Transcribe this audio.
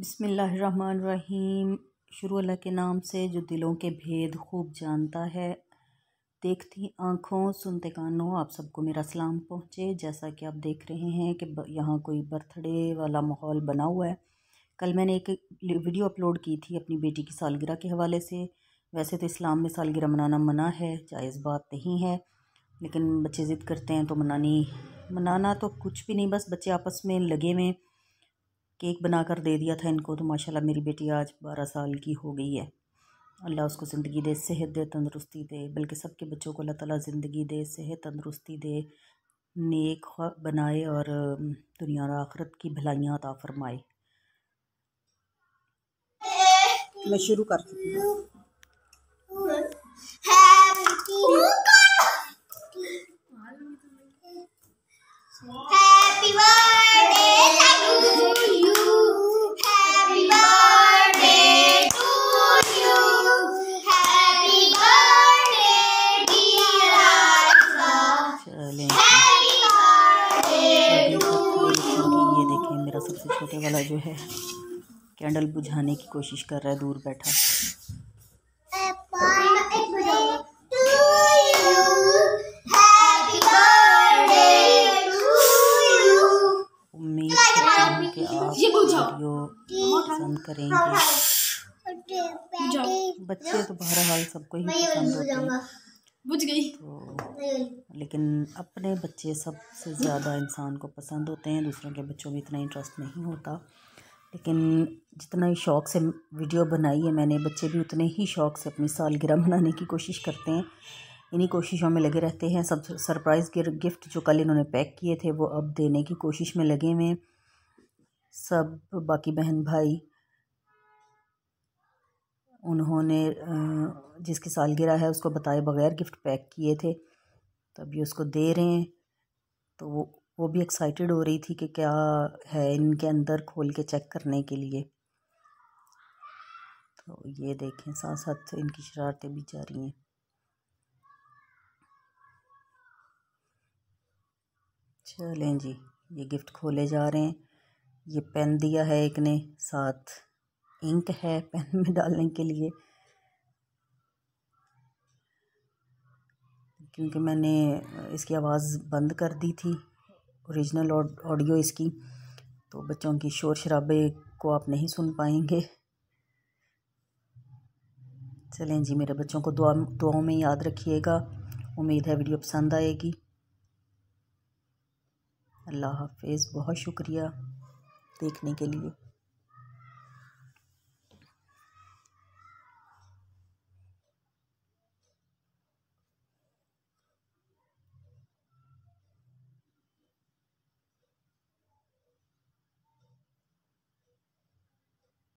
बिसमीम शुरू अल्लाह के नाम से जो दिलों के भेद खूब जानता है देखती आँखों सुनते कानों आप सबको मेरा सलाम पहुँचे जैसा कि आप देख रहे हैं कि यहाँ कोई बर्थडे वाला माहौल बना हुआ है कल मैंने एक वीडियो अपलोड की थी अपनी बेटी की सालगिरह के हवाले से वैसे तो इस्लाम में सालगिरह मनाना मना है जायज़ बात नहीं है लेकिन बच्चे ज़िद करते हैं तो मनानी मनाना तो कुछ भी नहीं बस बच्चे आपस में लगे हुए केक बना कर दे दिया था इनको तो माशाल्लाह मेरी बेटी आज बारह साल की हो गई है अल्लाह उसको ज़िंदगी दे सेहत दे तंदरुस्ती दे बल्कि सबके बच्चों को अल्लाह ताला ज़िंदगी दे सेहत तंदरुस्ती दे नेक बनाए और दुनिया और आखरत की भलाइयाँ अता फरमाए मैं शुरू कर चुकी हूँ Happy. बेटा सबसे छोटे वाला जो है कैंडल बुझाने की कोशिश कर रहा है दूर बैठा उम्मीद कि आप वीडियो पसंद करेंगे बच्चे तो बहरहाल सबको ही पसंद होते हैं बुझ गई तो लेकिन अपने बच्चे सबसे ज़्यादा इंसान को पसंद होते हैं दूसरों के बच्चों में इतना इंटरेस्ट नहीं होता लेकिन जितना ही शौक़ से वीडियो बनाई है मैंने बच्चे भी उतने ही शौक़ से अपनी सालगिरह मनाने की कोशिश करते हैं इन्हीं कोशिशों में लगे रहते हैं सब सरप्राइज़ गिफ्ट जो कल इन्होंने पैक किए थे वो अब देने की कोशिश में लगे हुए सब बाकी बहन भाई उन्होंने जिसकी सालगिरह है उसको बताए बगैर गिफ्ट पैक किए थे तो अभी उसको दे रहे हैं तो वो वो भी एक्साइटेड हो रही थी कि क्या है इनके अंदर खोल के चेक करने के लिए तो ये देखें साथ साथ तो इनकी शरारतें भी जा रही हैं चलें जी ये गिफ्ट खोले जा रहे हैं ये पेन दिया है एक ने साथ इंक है पेन में डालने के लिए क्योंकि मैंने इसकी आवाज़ बंद कर दी थी ओरिजिनल ऑडियो इसकी तो बच्चों की शोर शराबे को आप नहीं सुन पाएंगे चलें जी मेरे बच्चों को दुआ दुआओं में याद रखिएगा उम्मीद है वीडियो पसंद आएगी अल्लाह हाफिज़ बहुत शुक्रिया देखने के लिए